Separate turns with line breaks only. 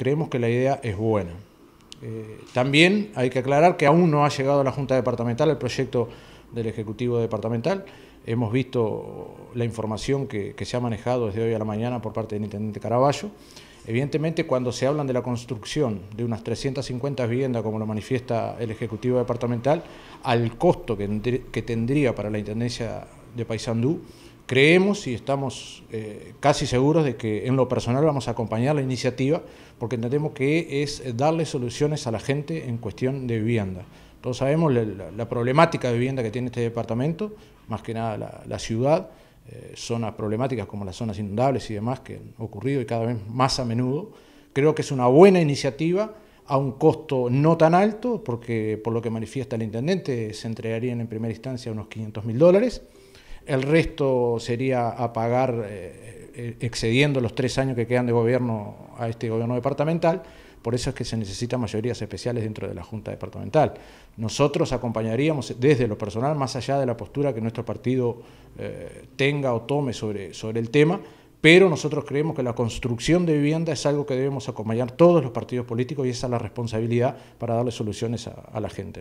creemos que la idea es buena. Eh, también hay que aclarar que aún no ha llegado a la Junta Departamental el proyecto del Ejecutivo Departamental. Hemos visto la información que, se ha manejado desde hoy a la mañana por parte del Intendente Caraballo. Evidentemente, cuando se hablan de la construcción de unas 350 viviendas, como lo manifiesta el Ejecutivo Departamental, al costo que, que tendría para la Intendencia de Paysandú, creemos y estamos eh, casi seguros de que en lo personal vamos a acompañar la iniciativa porque entendemos que es darle soluciones a la gente en cuestión de vivienda. Todos sabemos la, problemática de vivienda que tiene este departamento, más que nada la, ciudad, eh, zonas problemáticas como las zonas inundables y demás que han ocurrido y cada vez más a menudo. Creo que es una buena iniciativa a un costo no tan alto, porque por lo que manifiesta el intendente se entregarían en primera instancia unos 500 mil dólares el resto sería a pagar eh, eh, excediendo los tres años que quedan de gobierno a este gobierno departamental. Por eso es que se necesitan mayorías especiales dentro de la Junta Departamental. Nosotros acompañaríamos desde lo personal, más allá de la postura que nuestro partido eh, tenga o tome sobre, el tema, pero nosotros creemos que la construcción de vivienda es algo que debemos acompañar todos los partidos políticos y esa es la responsabilidad para darle soluciones a, la gente.